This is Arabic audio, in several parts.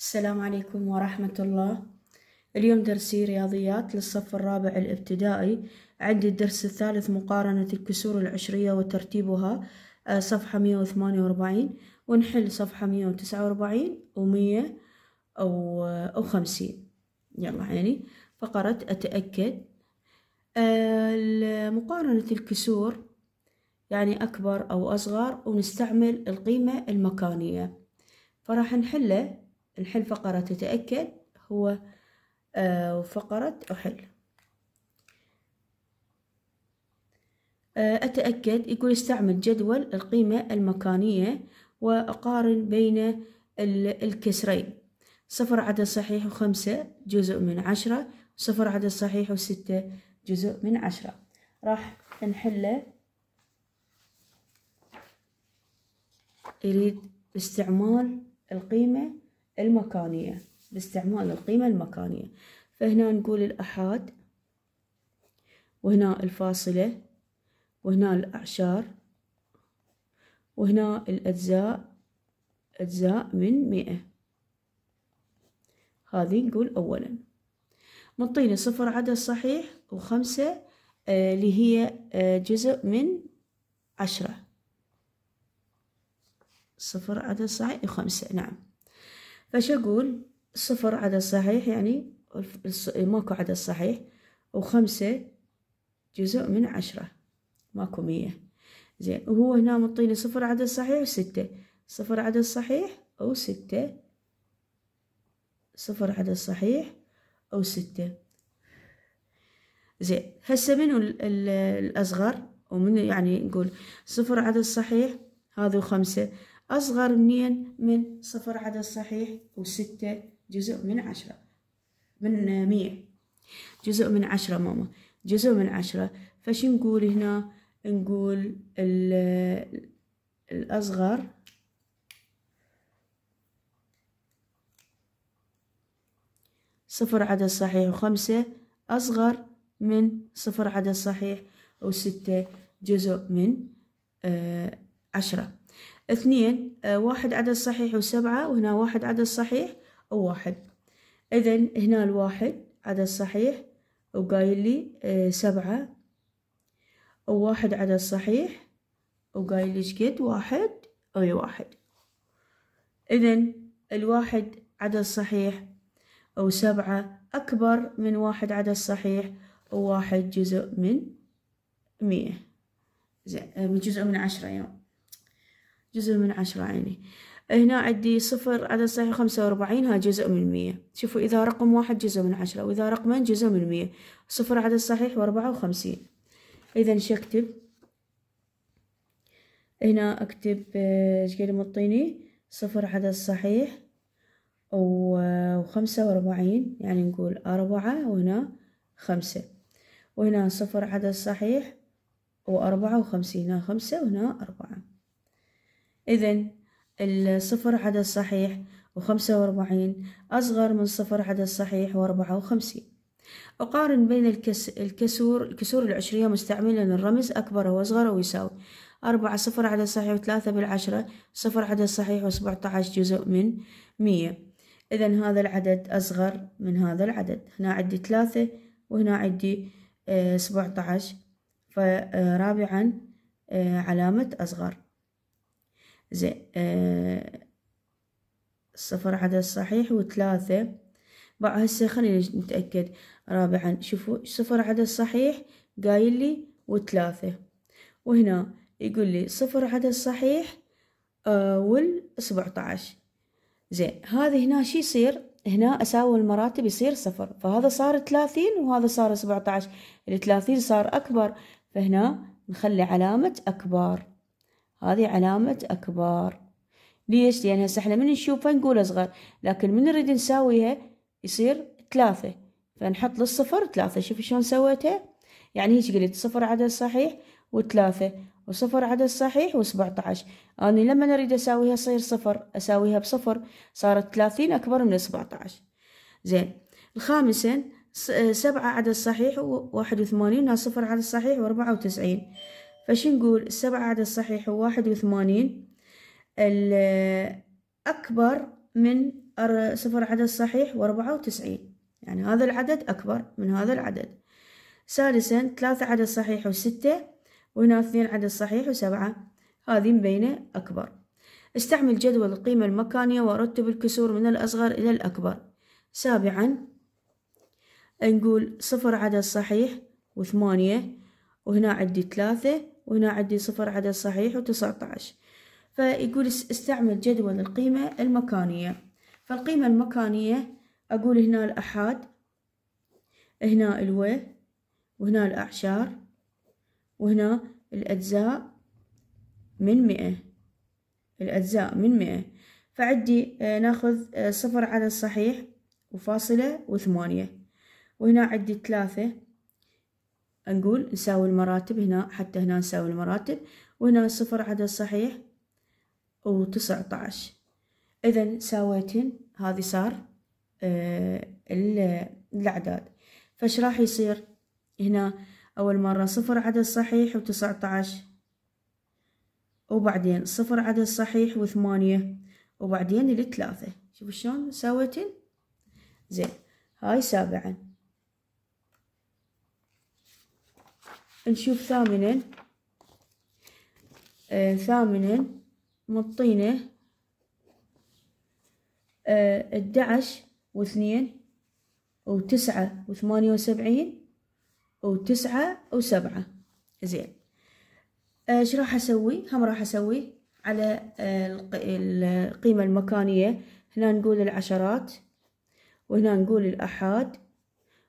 السلام عليكم ورحمة الله اليوم درسي رياضيات للصف الرابع الابتدائي عندي الدرس الثالث مقارنة الكسور العشرية وترتيبها آه، صفحة مية وثمانية وأربعين ونحل صفحة مية وتسعة وأربعين ومية وخمسين يلا عيني فقرة أتأكد آه، مقارنة الكسور يعني أكبر أو أصغر ونستعمل القيمة المكانية فراح نحله نحل فقرة تتأكد هو وفقرة آه، أحل آه، أتأكد يقول استعمل جدول القيمة المكانية وأقارن بين الكسرين صفر عدد صحيح وخمسة جزء من عشرة صفر عدد صحيح وستة جزء من عشرة راح نحله يريد استعمال القيمة المكانية باستعمال القيمة المكانية فهنا نقول الأحاد وهنا الفاصلة وهنا الأعشار وهنا الأجزاء أجزاء من مئة هذه نقول أولا منطيني صفر عدد صحيح وخمسة آه، اللي هي آه، جزء من عشرة صفر عدد صحيح وخمسة نعم فش أقول صفر عدد صحيح يعني ماكو عدد صحيح وخمسة جزء من عشرة ماكو مية زين وهو هنا مطيني صفر عدد صحيح وستة صفر عدد صحيح أو ستة صفر عدد صحيح أو ستة زين هسه منو الأصغر ومن يعني نقول صفر عدد صحيح هذا خمسة أصغر منين من صفر عدد صحيح وستة جزء من عشرة من مية جزء من عشرة ماما جزء من عشرة فش نقول هنا نقول الأصغر صفر عدد صحيح وخمسة أصغر من صفر عدد صحيح وستة جزء من آه، عشرة اثنين آه، واحد عدد صحيح وسبعة وهنا واحد عدد صحيح وواحد إذا هنا الواحد عدد صحيح وقايل لي آه، سبعة وواحد عدد صحيح وقايل لي شقد واحد أي واحد إذا الواحد عدد صحيح أو سبعة أكبر من واحد عدد صحيح وواحد جزء من مية زين آه، من جزء من عشرة يوم جزء من عشرة عيني هنا عندي صفر عدد صحيح خمسة وأربعين ها جزء من مية شوفوا إذا رقم واحد جزء من عشرة وإذا رقمين جزء من مية صفر عدد صحيح وأربعة وخمسين إذا شو أكتب هنا أكتب آه، إيش قال مطيني صفر عدد صحيح وخمسة وأربعين يعني نقول أربعة وهنا خمسة وهنا صفر عدد صحيح وأربعة وخمسين هنا خمسة وهنا أربعة إذا الصفر عدد صحيح وخمسة وأربعين أصغر من صفر عدد صحيح وأربعة وخمسين أقارن بين الكس الكسور الكسور العشرية مستعملا الرمز أكبر أو أصغر أو يساوي أربعة صفر عدد صحيح وثلاثة بالعشرة صفر عدد صحيح وسبعة عشر جزء من مية إذا هذا العدد أصغر من هذا العدد هنا عندي ثلاثة وهنا عندي آه، سبعة آه، عشر فرابعا آه، علامة أصغر زين آه، صفر عدد صحيح وثلاثة بقى هسه خلينا نتأكد رابعا شوفوا صفر عدد صحيح قايل لي وثلاثة وهنا يقول لي صفر عدد صحيح آه، وال 17 زين هذا هنا شي يصير هنا أساوي المراتب يصير صفر فهذا صار ثلاثين وهذا صار سبعة عشر الثلاثين صار أكبر فهنا نخلي علامة أكبر هذه علامة أكبر ليش؟ لأن هسه احنا من نشوفها نقول أصغر لكن من نريد نساويها يصير ثلاثة فنحط للصفر ثلاثة شوفي شلون سويتها يعني هيك قلت صفر عدد صحيح وثلاثة وصفر عدد صحيح وسبعة عشر أنا لما نريد أساويها صير صفر أساويها بصفر صارت ثلاثين أكبر من سبعة عشر زين الخامسة سبعة عدد صحيح وواحد وثمانين صفر عدد صحيح وأربعة وتسعين فش نقول السبعة عدد صحيح هو واحد وثمانين أكبر من صفر عدد صحيح وأربعة وتسعين يعني هذا العدد أكبر من هذا العدد سادسا ثلاثة عدد صحيح وستة وهنا اثنين عدد صحيح وسبعة هذه مبينة أكبر استعمل جدول القيمة المكانية ورتب الكسور من الأصغر إلى الأكبر سابعا نقول صفر عدد صحيح وثمانية وهنا عندي ثلاثة وهنا عندي صفر عدد صحيح وتسعة عشر فيقول استعمل جدول القيمة المكانية فالقيمة المكانية أقول هنا الأحاد هنا الو وهنا الأعشار وهنا الأجزاء من مئة الأجزاء من مئة فعدي آه، ناخذ آه، صفر عدد صحيح وفاصلة وثمانية وهنا عندي ثلاثة نقول نساوي المراتب هنا حتى هنا نساوي المراتب وهنا صفر عدد صحيح وتسعة عشر إذا ساويتن هذه صار آه الأعداد فش راح يصير هنا أول مرة صفر عدد صحيح وتسعة عشر وبعدين صفر عدد صحيح وثمانية وبعدين الثلاثة شوفوا شلون ساويتن زين هاي سابعا نشوف ثامنا آه ثامنا مطينة ادعش آه، واثنين وتسعة وثمانية وسبعين وتسعة وسبعة زين ايش آه، راح اسوي هم راح اسوي على آه، القيمة المكانية هنا نقول العشرات وهنا نقول الأحاد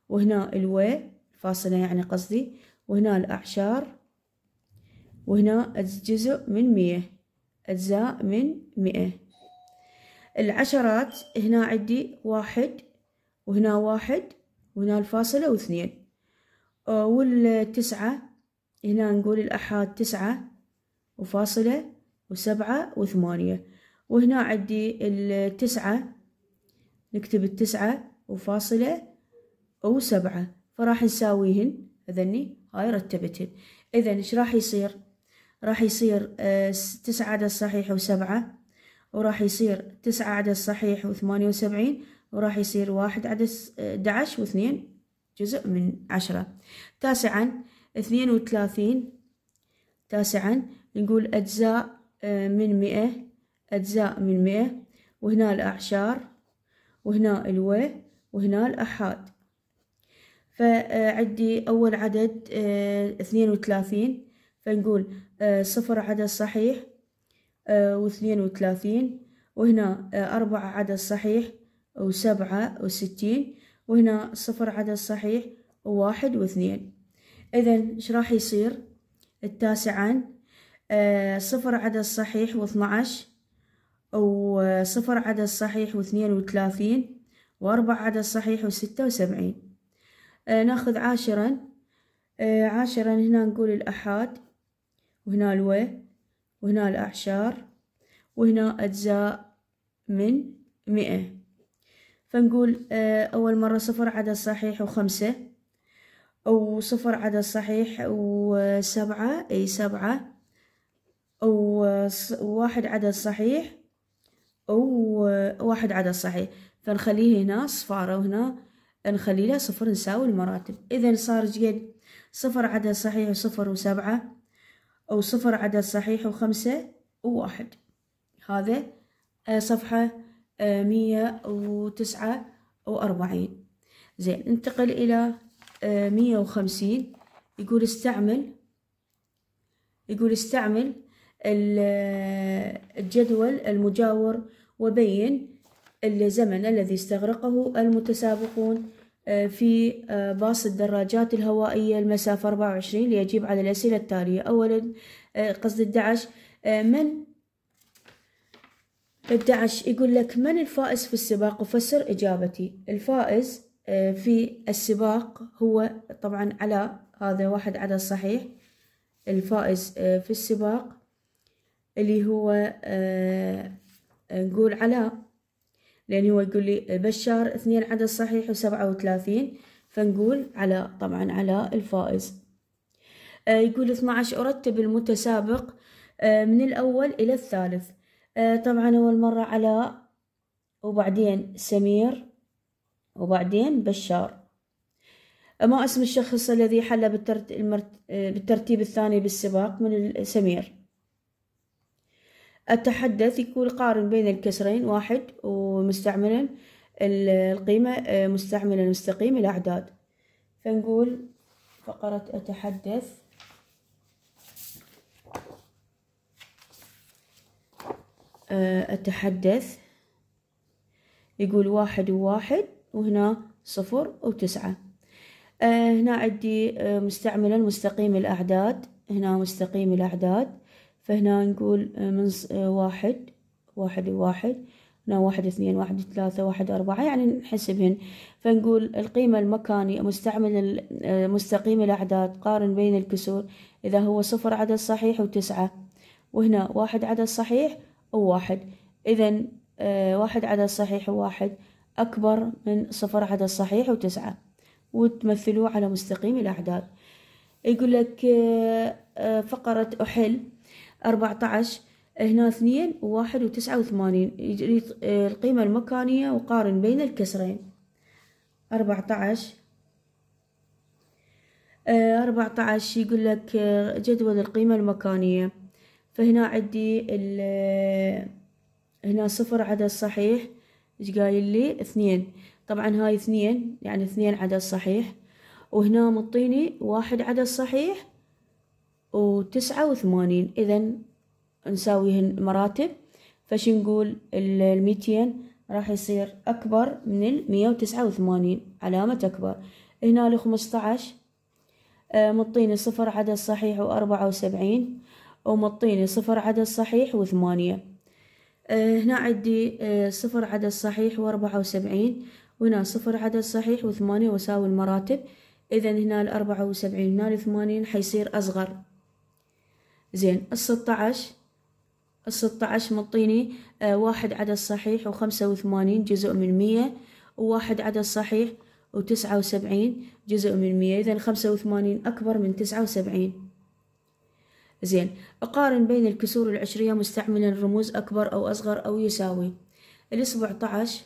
وهنا الوي فاصلة يعني قصدي وهنا الأعشار وهنا جزء من مية أجزاء من مئة العشرات هنا عندي واحد وهنا واحد وهنا الفاصلة واثنين أه، والتسعة هنا نقول الأحاد تسعة وفاصلة وسبعة وثمانية وهنا عندي التسعة نكتب التسعة وفاصلة وسبعة فراح نساويهن هذني هاي رتبتهن إذا إيش راح يصير راح يصير آه، تسعة عدد صحيح وسبعة وراح يصير تسعة عدد صحيح وثمانية وسبعين وراح يصير واحد عدد آه، دعش واثنين جزء من عشرة تاسعا اثنين وثلاثين تاسعا نقول أجزاء آه، من مئة أجزاء من مئة وهنا الأعشار وهنا الوي وهنا الأحاد فعندي أول عدد آه، اثنين وثلاثين فنقول آه، صفر عدد صحيح آه، واثنين وثلاثين وهنا أربعة عدد صحيح وسبعة وستين وهنا صفر عدد صحيح وواحد واثنين إذا إيش راح يصير التاسعا صفر عدد صحيح واثنى عشر وصفر عدد صحيح واثنين وثلاثين وأربعة عدد صحيح وستة وسبعين آه، ناخذ عاشرا آه، عاشرا هنا نقول الأحاد وهنا الو وهنا الأعشار وهنا أجزاء من مئة فنقول آه، أول مرة صفر عدد صحيح وخمسة أو صفر عدد صحيح وسبعة أي سبعة أو واحد عدد صحيح أو واحد عدد صحيح فنخليه هنا صفارة وهنا نخلي له صفر نساوي المراتب إذا صار جيد صفر عدد صحيح وصفر وسبعة أو صفر عدد صحيح وخمسة وواحد هذا آه، صفحة آه، مية وتسعة وأربعين زين ننتقل إلى آه، مية وخمسين يقول استعمل يقول استعمل الجدول المجاور وبين الزمن الذي استغرقه المتسابقون آه، في آه، باص الدراجات الهوائية المسافة 24 ليجيب على الأسئلة التالية أولا آه، قصد 11 من 11 يقول لك من الفائز في السباق وفسر إجابتي الفائز في السباق هو طبعا على هذا واحد على الصحيح الفائز في السباق اللي هو نقول على لأن هو يقول لي بشار اثنين عدد صحيح وسبعة وثلاثين فنقول على طبعا على الفائز آه، يقول اثنا عشر أرتب المتسابق آه، من الأول إلى الثالث آه، طبعا أول مرة على وبعدين سمير وبعدين بشار ما اسم الشخص الذي حل بالترتيب الثاني بالسباق من سمير التحدث يكون قارن بين الكسرين واحد ومستعملا القيمة آه، مستعملا مستقيم الأعداد فنقول فقرة أتحدث آه، أتحدث يقول واحد وواحد وهنا صفر وتسعة آه، هنا عندي مستعملا مستقيم الأعداد هنا مستقيم الأعداد فهنا نقول آه، من آه، واحد واحد واحد هنا واحد اثنين واحد ثلاثة واحد أربعة يعني نحسبهن فنقول القيمة المكاني مستعمل آه، مستقيم الأعداد قارن بين الكسور إذا هو صفر عدد صحيح وتسعة وهنا واحد عدد صحيح وواحد إذا واحد عدد صحيح وواحد أكبر من صفر عدد صحيح وتسعة وتمثلوه على مستقيم الأعداد يقول لك فقرة أحل 14 هنا اثنين وواحد وتسعة وثمانين القيمة المكانية وقارن بين الكسرين أربعة عشر آه، أربعة عشر يقول لك آه، جدول القيمة المكانية فهنا عندي آه، هنا صفر عدد صحيح ايش قايل لي اثنين طبعا هاي اثنين يعني اثنين عدد صحيح وهنا مطيني واحد عدد صحيح وتسعة وثمانين إذا نساويهن مراتب فش نقول الميتين راح يصير أكبر من المية وتسعة وثمانين علامة أكبر هنا لخمسة آه، عشر مطيني صفر عدد صحيح وأربعة وسبعين ومطيني صفر عدد صحيح وثمانية آه، هنا عندي آه، صفر عدد صحيح وأربعة وسبعين وهنا صفر عدد صحيح وثمانية وساوي المراتب إذا هنا الأربعة وسبعين هنا الثمانين حيصير أصغر زين الستة عشر الستة عشر مطيني آه، واحد عدد صحيح وخمسة وثمانين جزء من مية وواحد عدد صحيح وتسعة وسبعين جزء من مية إذا خمسة وثمانين أكبر من تسعة وسبعين زين أقارن بين الكسور العشرية مستعملا رموز أكبر أو أصغر أو يساوي الأسبوع عشر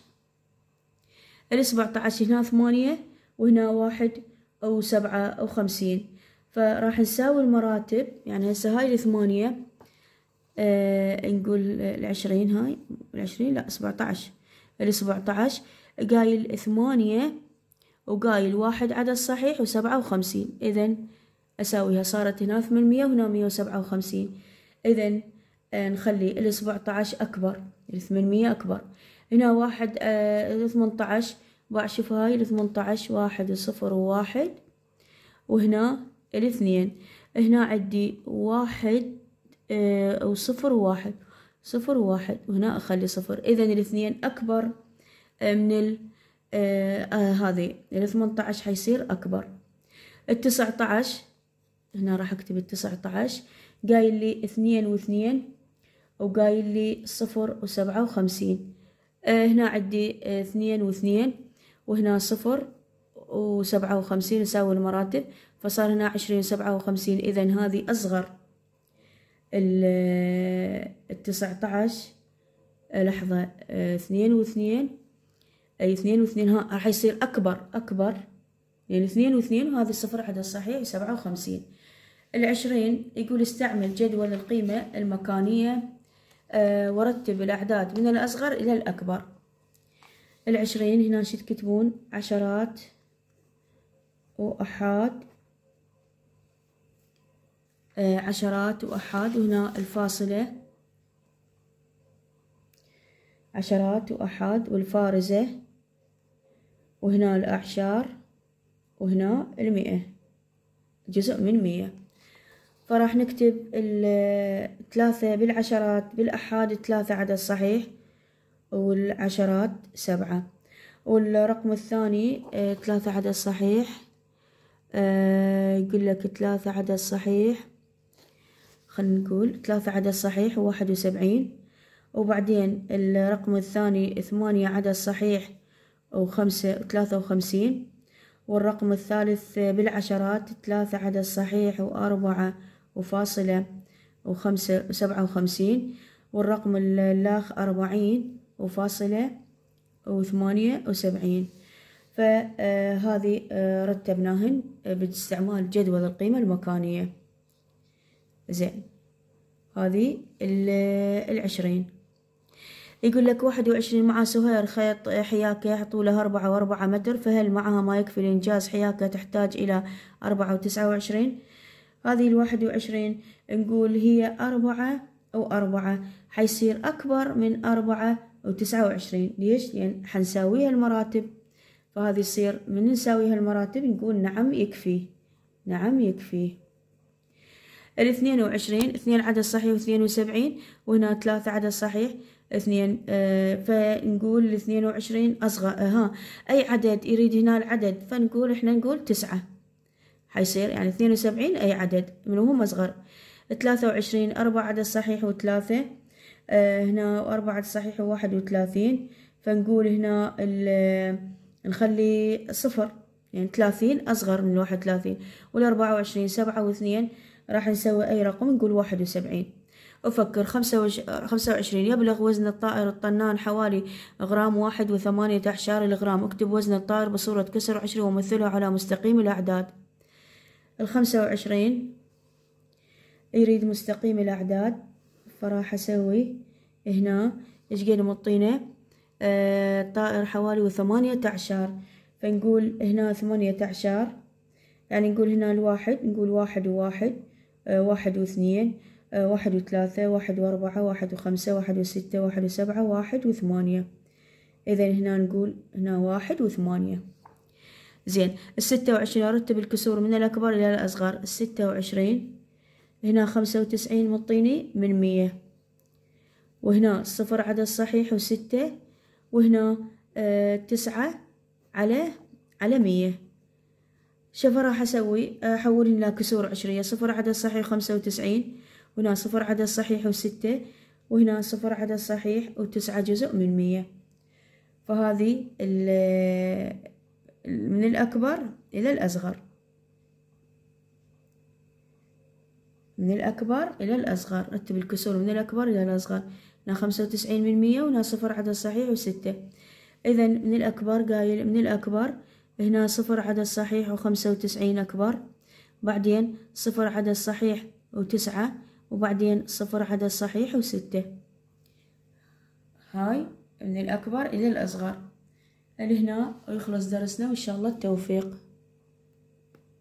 الأسبوع عشر هنا ثمانية وهنا واحد أو سبعة أو خمسين فراح نساوي المراتب يعني هسه هاي الثمانية آه نقول العشرين هاي العشرين لا سبعة عشر السبعة عشر قايل ثمانية وقايل واحد عدد صحيح وسبعة وخمسين إذا أساويها صارت هنا ثمانمية وهنا مية وسبعة وخمسين إذا آه، نخلي السبعة عشر أكبر الثمانمية أكبر هنا واحد آه ثمنة عشر بقى شوف هاي الثمنة عشر واحد صفر وواحد وهنا الاثنين هنا عندي واحد آه، أو صفر واحد صفر واحد وهنا أخلي صفر إذا الاثنين أكبر آه، من ال آه، هذه الثمانية عشر حيصير أكبر التسعة عشر هنا راح أكتب التسعة عشر قايل لي اثنين واثنين وقايل لي صفر وسبعة وخمسين هنا عندي اثنين واثنين وهنا صفر وسبعة وخمسين يساوي المراتب فصار هنا عشرين سبعة وخمسين إذا هذه أصغر ال التسعة عشر لحظة آه، اثنين واثنين أي اثنين واثنين ها راح يصير أكبر أكبر يعني اثنين واثنين وهذا الصفر عدد صحيح سبعة وخمسين العشرين يقول استعمل جدول القيمة المكانية أه ورتب الأعداد من الأصغر إلى الأكبر العشرين هنا شو تكتبون عشرات وأحاد آه، عشرات وأحاد وهنا الفاصلة عشرات وأحاد والفارزة وهنا الأعشار وهنا المئة جزء من مئة فراح نكتب الثلاثة بالعشرات بالأحاد ثلاثة عدد صحيح والعشرات سبعة والرقم الثاني آه، ثلاثة عدد صحيح آه، يقول لك ثلاثة عدد صحيح خلينا نقول ثلاثة عدد صحيح وواحد وسبعين وبعدين الرقم الثاني ثمانية عدد صحيح وخمسة ثلاثة وخمسين والرقم الثالث بالعشرات ثلاثة عدد صحيح وأربعة وفاصلة وخمسة وسبعة وخمسين والرقم اللاخ أربعين وفاصلة وثمانية وسبعين فهذه آه، آه، رتبناهن باستعمال جدول القيمة المكانية زين هذه العشرين يقول لك واحد وعشرين مع سهير خيط حياكة طولها أربعة وأربعة متر فهل معها ما يكفي لإنجاز حياكة تحتاج إلى أربعة وتسعة وعشرين هذه الواحد وعشرين نقول هي أربعة أو أربعة حيصير أكبر من أربعة وتسعة وعشرين ليش؟ لأن حنساويها المراتب فهذه يصير من نساويها المراتب نقول نعم يكفي نعم يكفي الاثنين وعشرين اثنين عدد صحيح واثنين وسبعين وهنا ثلاثة عدد صحيح اثنين آه فنقول الاثنين وعشرين أصغر اها ها أي عدد يريد هنا العدد فنقول احنا نقول تسعة حيصير يعني اثنين وسبعين أي عدد من هم أصغر ثلاثة وعشرين أربعة عدد صحيح وثلاثة آه هنا وأربعة عدد صحيح وواحد وثلاثين فنقول هنا آه، نخلي صفر يعني ثلاثين أصغر من واحد وثلاثين والأربعة وعشرين سبعة واثنين راح نسوي أي رقم نقول واحد وسبعين أفكر خمسة وعشرين يبلغ وزن الطائر الطنان حوالي غرام واحد وثمانية عشر الغرام اكتب وزن الطائر بصورة كسر عشرة ومثله على مستقيم الأعداد الخمسة وعشرين يريد مستقيم الأعداد فراح أسوي هنا إيش قد مطينة الطائر آه، حوالي وثمانية أعشار فنقول هنا ثمانية أعشار يعني نقول هنا الواحد نقول واحد وواحد واحد واثنين واحد وثلاثة واحد وأربعة واحد وخمسة واحد وستة واحد وسبعة واحد وثمانية إذا هنا نقول هنا واحد وثمانية زين الستة وعشرين أرتب الكسور من الأكبر إلى الأصغر الستة وعشرين هنا خمسة وتسعين مطيني من مية وهنا صفر عدد صحيح وستة وهنا آه، تسعة على على مية شوف راح أسوي أحول آه، إلى كسور عشرية صفر عدد صحيح خمسة وتسعين وهنا صفر عدد صحيح وستة وهنا صفر عدد صحيح وتسعة جزء من مية فهذه آه، من الأكبر إلى الأصغر من الأكبر إلى الأصغر رتب الكسور من الأكبر إلى الأصغر هنا خمسة وتسعين من مية وهنا صفر عدد صحيح وستة إذا من الأكبر قايل من الأكبر هنا صفر عدد صحيح وخمسة وتسعين أكبر بعدين صفر عدد صحيح وتسعة وبعدين صفر عدد صحيح وستة هاي من الأكبر إلى الأصغر لهنا يخلص درسنا وإن شاء الله التوفيق